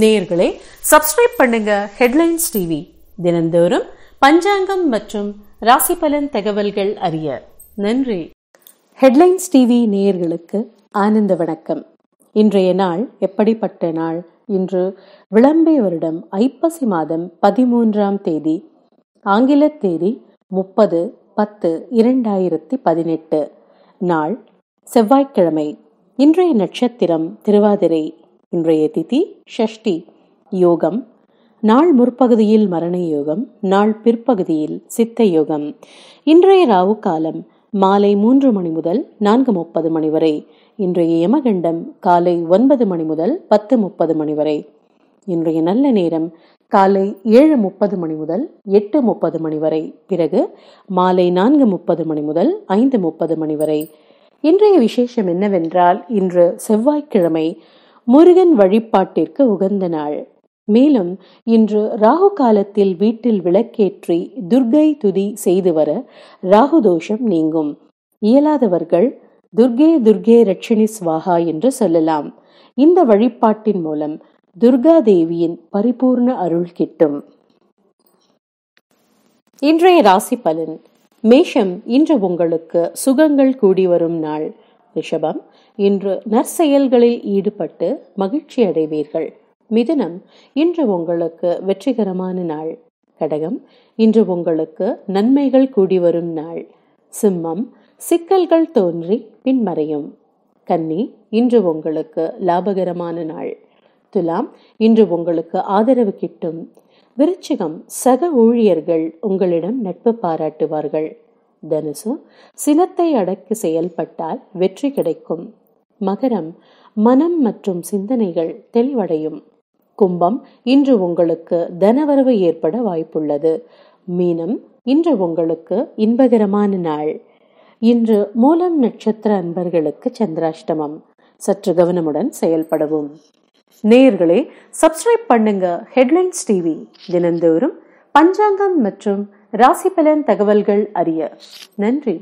நேர்களே சப்ஸ்கிரைப் பண்ணுங்க headlines TV தினந்தோறும் பஞ்சாங்கம் மற்றும் ராசி பலன் தகவல்கள் அறிய நன்றி ஹெட்லைன்ஸ் டிவி நேயர்களுக்கு ஆனந்த வணக்கம் இன்றைய நாள் எப்படிப்பட்ட நாள் இன்று விளம்பை வருடம் ஐப்பசி மாதம் பதிமூன்றாம் தேதி ஆங்கில தேதி முப்பது பத்து இரண்டாயிரத்தி பதினெட்டு நாள் செவ்வாய்க்கிழமை இன்றைய நட்சத்திரம் திருவாதிரை இன்றைய திதி ஷஷ்டி யோகம் நாள் முற்பகுதியில் மரண யோகம் நாள் பிற்பகுதியில் சித்த யோகம் இன்றைய ராவு காலம் மாலை மூன்று மணி முதல் நான்கு முப்பது மணி வரை இன்றைய யமகண்டம் காலை ஒன்பது மணி முதல் பத்து முப்பது மணி வரை இன்றைய நல்ல நேரம் காலை ஏழு முப்பது மணி முதல் எட்டு முப்பது மணி வரை பிறகு மாலை நான்கு முப்பது மணி முதல் ஐந்து முப்பது மணி வரை இன்றைய விசேஷம் என்னவென்றால் இன்று செவ்வாய்க்கிழமை முருகன் வழிபாட்டிற்கு உகந்த நாள் மேலும் இன்று ராகு காலத்தில் வீட்டில் விளக்கேற்றி துர்கை துதி செய்து வர ராகு தோஷம் நீங்கும் இயலாதவர்கள் துர்கே துர்கே ரட்சணி சுவாகா என்று சொல்லலாம் இந்த வழிபாட்டின் மூலம் துர்கா தேவியின் பரிபூர்ண அருள் கிட்டும் இன்றைய ராசி பலன் மேஷம் இன்று உங்களுக்கு சுகங்கள் கூடி வரும் நாள் ரிஷபம் இன்று நற்செயல்களில் ஈடுபட்டு மகிழ்ச்சி அடைவீர்கள் மிதனம் இன்று உங்களுக்கு வெற்றிகரமான நாள் கடகம் இன்று உங்களுக்கு நன்மைகள் கூடி வரும் நாள் சிம்மம் சிக்கல்கள் தோன்றி பின்மறையும் கன்னி இன்று உங்களுக்கு லாபகரமான நாள் துலாம் இன்று உங்களுக்கு ஆதரவு கிட்டும் விருச்சிகம் சக ஊழியர்கள் உங்களிடம் நட்பு பாராட்டுவார்கள் தனுசு சினத்தை அடக்கி செயல்பட்டால் வெற்றி கிடைக்கும் மகரம் மனம் மற்றும் சிந்தனைகள் தெளிவடையும் கும்பம் இன்று உங்களுக்கு தனவரவு ஏற்பட வாய்ப்புள்ளது மீனம் இன்று உங்களுக்கு இன்பகரமான நாள் இன்று மூலம் நட்சத்திர அன்பர்களுக்கு சந்திராஷ்டமம் சற்று கவனமுடன் செயல்படவும் நேயர்களே சப்ஸ்கிரைப் பண்ணுங்க ஹெட்லைன்ஸ் டிவி தினந்தோறும் பஞ்சாங்கம் மற்றும் ராசி பலன் தகவல்கள் அறிய நன்றி